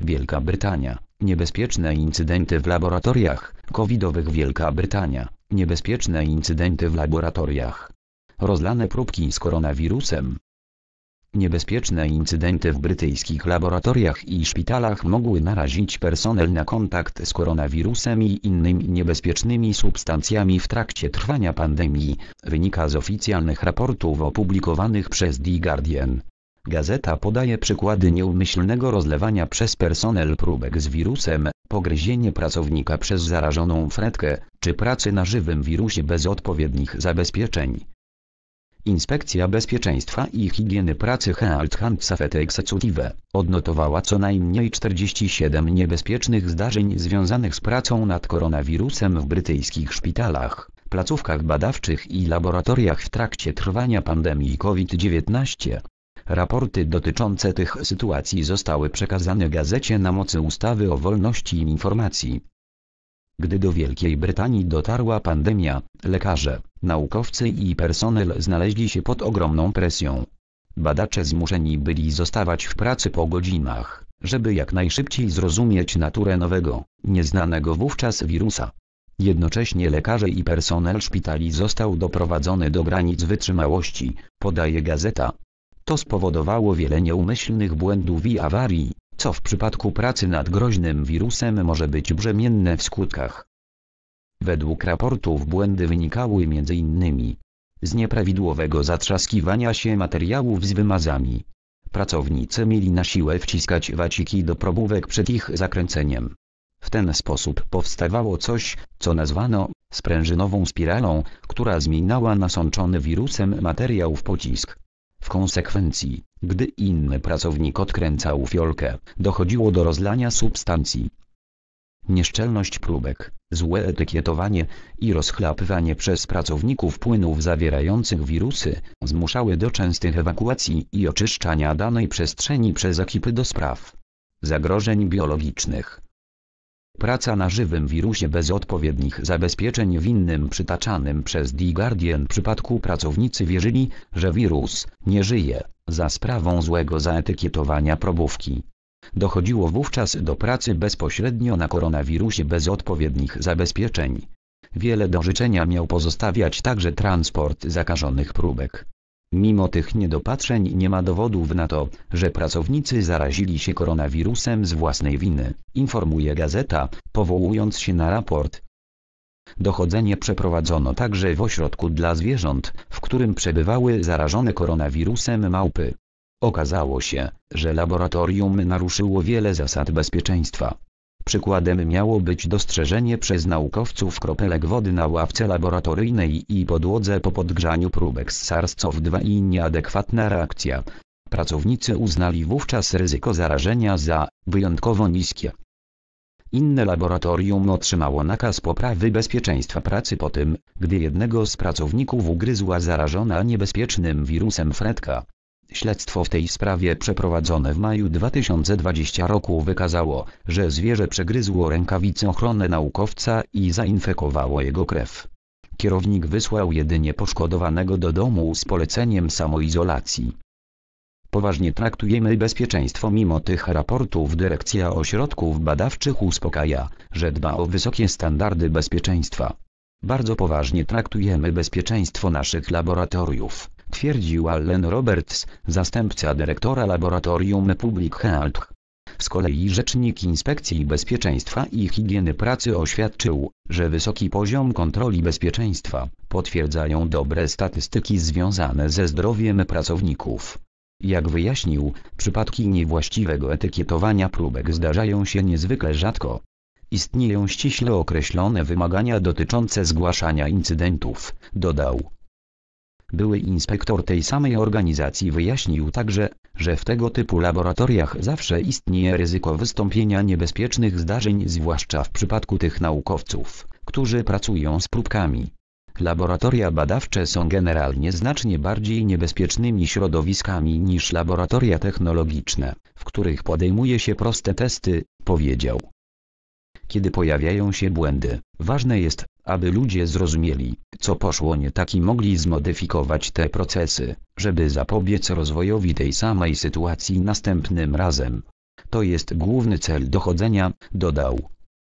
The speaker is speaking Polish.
Wielka Brytania. Niebezpieczne incydenty w laboratoriach covidowych Wielka Brytania. Niebezpieczne incydenty w laboratoriach. Rozlane próbki z koronawirusem. Niebezpieczne incydenty w brytyjskich laboratoriach i szpitalach mogły narazić personel na kontakt z koronawirusem i innymi niebezpiecznymi substancjami w trakcie trwania pandemii, wynika z oficjalnych raportów opublikowanych przez The Guardian. Gazeta podaje przykłady nieumyślnego rozlewania przez personel próbek z wirusem, pogryzienie pracownika przez zarażoną fretkę, czy pracy na żywym wirusie bez odpowiednich zabezpieczeń. Inspekcja Bezpieczeństwa i Higieny Pracy Health Safety Executive odnotowała co najmniej 47 niebezpiecznych zdarzeń związanych z pracą nad koronawirusem w brytyjskich szpitalach, placówkach badawczych i laboratoriach w trakcie trwania pandemii COVID-19. Raporty dotyczące tych sytuacji zostały przekazane gazecie na mocy ustawy o wolności informacji. Gdy do Wielkiej Brytanii dotarła pandemia, lekarze, naukowcy i personel znaleźli się pod ogromną presją. Badacze zmuszeni byli zostawać w pracy po godzinach, żeby jak najszybciej zrozumieć naturę nowego, nieznanego wówczas wirusa. Jednocześnie lekarze i personel szpitali został doprowadzony do granic wytrzymałości, podaje gazeta. To spowodowało wiele nieumyślnych błędów i awarii, co w przypadku pracy nad groźnym wirusem może być brzemienne w skutkach. Według raportów błędy wynikały m.in. z nieprawidłowego zatrzaskiwania się materiałów z wymazami. Pracownicy mieli na siłę wciskać waciki do probówek przed ich zakręceniem. W ten sposób powstawało coś, co nazwano sprężynową spiralą, która zmieniała nasączony wirusem materiał w pocisk. W konsekwencji, gdy inny pracownik odkręcał fiolkę, dochodziło do rozlania substancji. Nieszczelność próbek, złe etykietowanie i rozchlapywanie przez pracowników płynów zawierających wirusy zmuszały do częstych ewakuacji i oczyszczania danej przestrzeni przez ekipy do spraw zagrożeń biologicznych. Praca na żywym wirusie bez odpowiednich zabezpieczeń w innym przytaczanym przez The Guardian przypadku pracownicy wierzyli, że wirus nie żyje, za sprawą złego zaetykietowania probówki. Dochodziło wówczas do pracy bezpośrednio na koronawirusie bez odpowiednich zabezpieczeń. Wiele do życzenia miał pozostawiać także transport zakażonych próbek. Mimo tych niedopatrzeń nie ma dowodów na to, że pracownicy zarazili się koronawirusem z własnej winy, informuje gazeta, powołując się na raport. Dochodzenie przeprowadzono także w ośrodku dla zwierząt, w którym przebywały zarażone koronawirusem małpy. Okazało się, że laboratorium naruszyło wiele zasad bezpieczeństwa. Przykładem miało być dostrzeżenie przez naukowców kropelek wody na ławce laboratoryjnej i podłodze po podgrzaniu próbek z SARS-CoV-2 i nieadekwatna reakcja. Pracownicy uznali wówczas ryzyko zarażenia za wyjątkowo niskie. Inne laboratorium otrzymało nakaz poprawy bezpieczeństwa pracy po tym, gdy jednego z pracowników ugryzła zarażona niebezpiecznym wirusem fretka. Śledztwo w tej sprawie przeprowadzone w maju 2020 roku wykazało, że zwierzę przegryzło rękawicę ochronę naukowca i zainfekowało jego krew. Kierownik wysłał jedynie poszkodowanego do domu z poleceniem samoizolacji. Poważnie traktujemy bezpieczeństwo mimo tych raportów dyrekcja ośrodków badawczych uspokaja, że dba o wysokie standardy bezpieczeństwa. Bardzo poważnie traktujemy bezpieczeństwo naszych laboratoriów potwierdził Allen Roberts, zastępca dyrektora Laboratorium Public Health. Z kolei rzecznik Inspekcji Bezpieczeństwa i Higieny Pracy oświadczył, że wysoki poziom kontroli bezpieczeństwa potwierdzają dobre statystyki związane ze zdrowiem pracowników. Jak wyjaśnił, przypadki niewłaściwego etykietowania próbek zdarzają się niezwykle rzadko. Istnieją ściśle określone wymagania dotyczące zgłaszania incydentów, dodał. Były inspektor tej samej organizacji wyjaśnił także, że w tego typu laboratoriach zawsze istnieje ryzyko wystąpienia niebezpiecznych zdarzeń zwłaszcza w przypadku tych naukowców, którzy pracują z próbkami. Laboratoria badawcze są generalnie znacznie bardziej niebezpiecznymi środowiskami niż laboratoria technologiczne, w których podejmuje się proste testy, powiedział kiedy pojawiają się błędy. Ważne jest, aby ludzie zrozumieli, co poszło nie tak i mogli zmodyfikować te procesy, żeby zapobiec rozwojowi tej samej sytuacji następnym razem. To jest główny cel dochodzenia, dodał.